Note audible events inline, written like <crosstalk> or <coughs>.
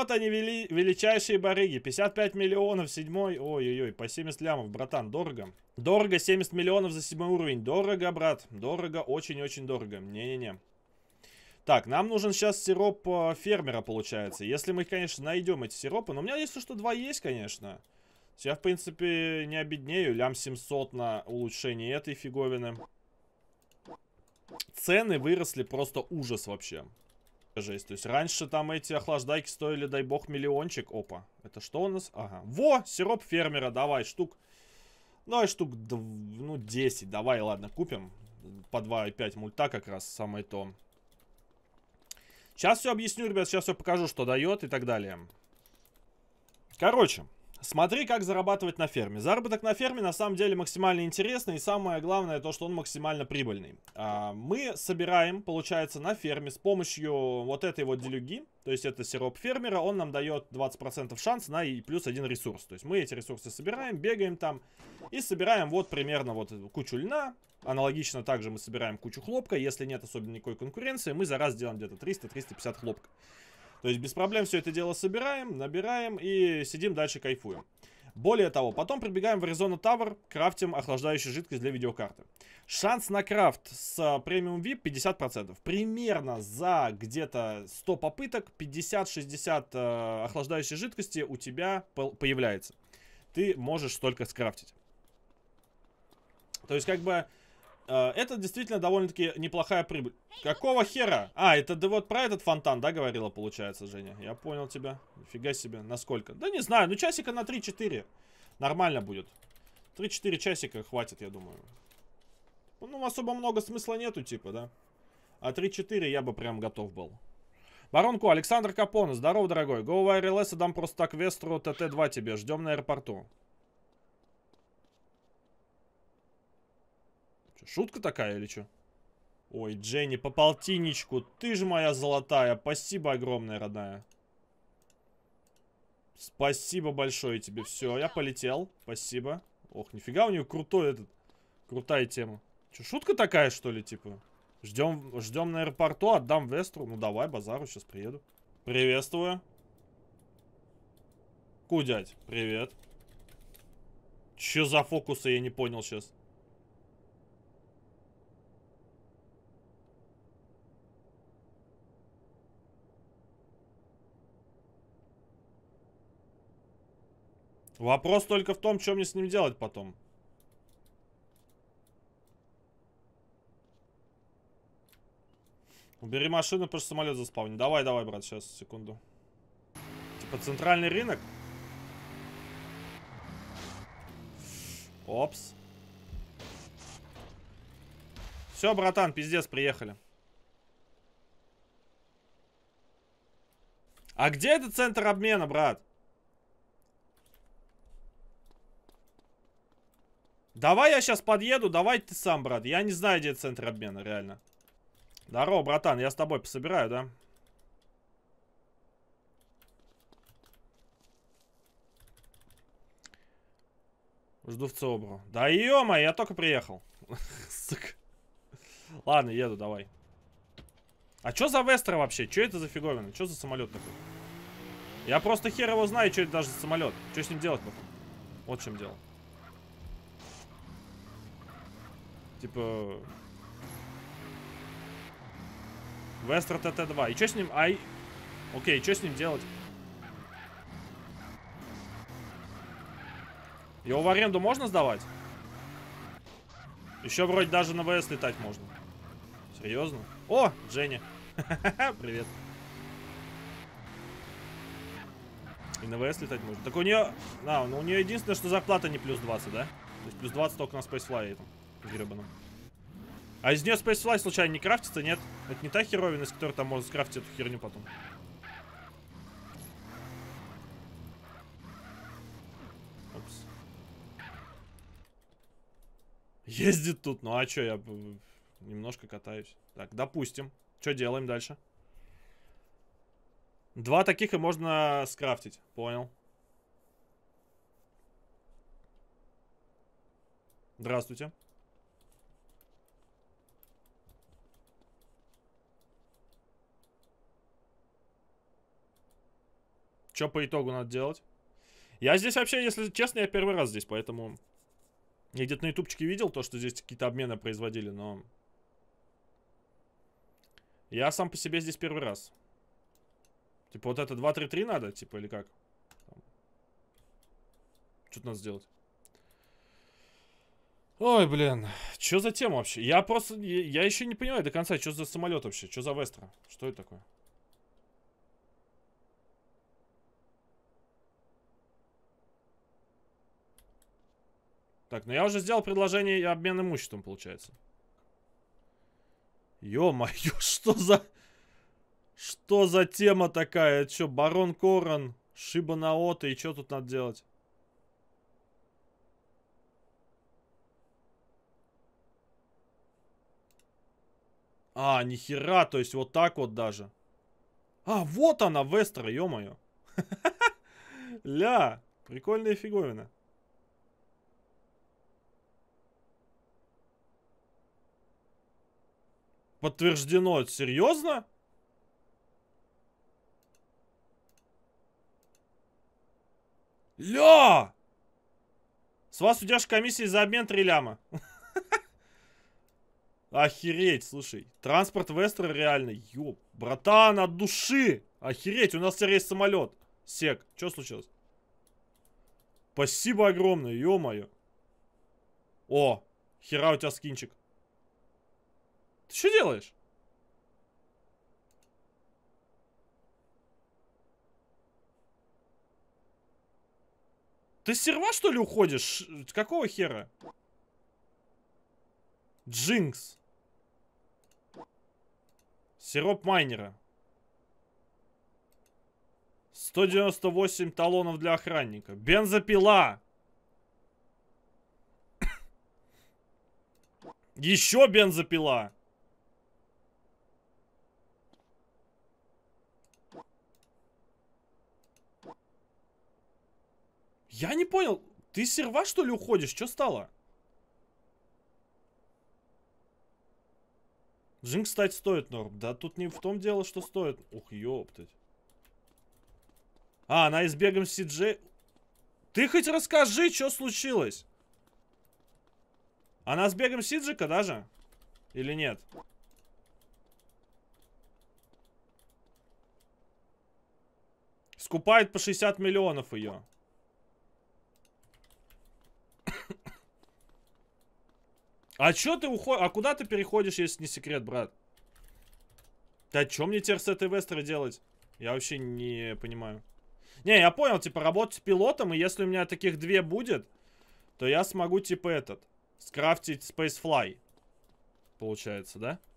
Вот они вели, величайшие барыги. 55 миллионов, седьмой. Ой-ой-ой, по 70 лямов, братан, дорого. Дорого, 70 миллионов за седьмой уровень. Дорого, брат. Дорого, очень-очень дорого. Не-не-не. Так, нам нужен сейчас сироп э, фермера, получается. Если мы, конечно, найдем эти сиропы. Но у меня есть то, что два есть, конечно. Я, в принципе, не обеднею. Лям 700 на улучшение этой фиговины. Цены выросли просто ужас вообще. Жесть, то есть раньше там эти охлаждайки стоили, дай бог, миллиончик. Опа, это что у нас? Ага. Во, сироп фермера, давай, штук... Давай ну, штук, дв, ну, 10, давай, ладно, купим. По 2,5 мульта как раз самое то. Сейчас все объясню, ребят, сейчас все покажу, что дает и так далее. Короче, Смотри, как зарабатывать на ферме. Заработок на ферме на самом деле максимально интересный. И самое главное то, что он максимально прибыльный. А, мы собираем, получается, на ферме с помощью вот этой вот делюги. То есть это сироп фермера. Он нам дает 20% шанс на и плюс один ресурс. То есть мы эти ресурсы собираем, бегаем там. И собираем вот примерно вот кучу льна. Аналогично также мы собираем кучу хлопка. Если нет особенно никакой конкуренции, мы за раз делаем где-то 300-350 хлопка. То есть без проблем все это дело собираем, набираем и сидим дальше кайфуем. Более того, потом прибегаем в Arizona Tower, крафтим охлаждающую жидкость для видеокарты. Шанс на крафт с а, премиум VIP 50%. Примерно за где-то 100 попыток 50-60 э, а, охлаждающей жидкости у тебя появляется. Ты можешь столько скрафтить. То есть как бы Э, это действительно довольно-таки неплохая прибыль. Какого хера? А, это да вот про этот фонтан, да, говорила, получается, Женя? Я понял тебя. Нифига себе. Насколько? Да не знаю, ну часика на 3-4. Нормально будет. 3-4 часика хватит, я думаю. Ну, особо много смысла нету, типа, да? А 3-4 я бы прям готов был. Баронку, Александр Капон, здорово, дорогой. Go Wireless, РЛС и дам просто так Вестру ТТ-2 тебе. Ждем на аэропорту. Че, шутка такая или что? Ой, Дженни, по полтинничку. Ты же моя золотая. Спасибо огромное, родная. Спасибо большое тебе. Все, я полетел. Спасибо. Ох, нифига у нее крутой этот. Крутая тема. Че, шутка такая, что ли, типа? Ждем, ждем на аэропорту, отдам Вестру. Ну давай, базару, сейчас приеду. Приветствую. Кудять, привет. Че за фокусы, я не понял сейчас. Вопрос только в том, что мне с ним делать потом. Убери машину, просто самолет заспавни. Давай, давай, брат, сейчас, секунду. Типа центральный рынок? Опс. Все, братан, пиздец, приехали. А где этот центр обмена, брат? Давай я сейчас подъеду, давай ты сам, брат. Я не знаю, где центр обмена, реально. Здорово, братан, я с тобой пособираю, да? Жду в ЦОБРу. Да ё я только приехал. <laughs> Ладно, еду, давай. А чё за Вестер вообще? Чё это за фиговина? Чё за самолет такой? Я просто хер его знаю, чё это даже за самолет. Чё с ним делать, потом? Вот в чем дело. Типа... Вестер ТТ-2. И что с ним? Ай... Окей, что с ним делать? Его в аренду можно сдавать? Еще вроде даже на ВС летать можно. Серьезно? О, Дженни. <laughs> Привет. И на ВС летать можно. Так у нее... А, ну у нее единственное, что зарплата не плюс 20, да? То есть плюс 20 только на спейсфлайе там гребаном. А из нее Space Fly случайно не крафтится, нет? Это не та херовина, из которой там можно скрафтить эту херню потом. Опс. Ездит тут, ну а чё, я немножко катаюсь. Так, допустим. Что делаем дальше? Два таких и можно скрафтить, понял. Здравствуйте. Что по итогу надо делать? Я здесь вообще, если честно, я первый раз здесь, поэтому... Я где-то на ютубчике видел то, что здесь какие-то обмены производили, но... Я сам по себе здесь первый раз. Типа вот это 2-3-3 надо, типа, или как? Что-то надо сделать. Ой, блин, что за тема вообще? Я просто, я, я еще не понимаю до конца, что за самолет вообще, что за Вестра, что это такое? Так, ну я уже сделал предложение и обмен имуществом, получается. Ё-моё, <laughs> что за... Что за тема такая? Это что, Барон Корон, Шиба Наота и что тут надо делать? А, нихера, то есть вот так вот даже. А, вот она, Вестера, ё-моё. <laughs> Ля, прикольная фиговина. Подтверждено. Серьезно? Ля! С вас удержка комиссии за обмен 3 ляма. <laughs> Охереть, слушай. Транспорт Вестера реально. Ёб, братан, от души. Охереть, у нас теперь есть самолет. Сек, что случилось? Спасибо огромное, ё-моё. О, хера у тебя скинчик. Ты что делаешь? Ты с серва, что ли, уходишь? Какого хера? Джинкс. Сироп майнера. 198 талонов для охранника. Бензопила. <coughs> Еще бензопила. Я не понял, ты серва что ли уходишь? Что стало? Джинг, кстати, стоит норм. Да тут не в том дело, что стоит. Ух, ёптать. А, она избегом Сиджей... Ты хоть расскажи, что случилось? Она с бегом Сиджика даже? Или нет? Скупает по 60 миллионов ее. А чё ты уходишь? А куда ты переходишь, если не секрет, брат? Да чё мне теперь с этой Вестерой делать? Я вообще не понимаю. Не, я понял, типа, работать с пилотом, и если у меня таких две будет, то я смогу, типа, этот, скрафтить Spacefly. Получается, да?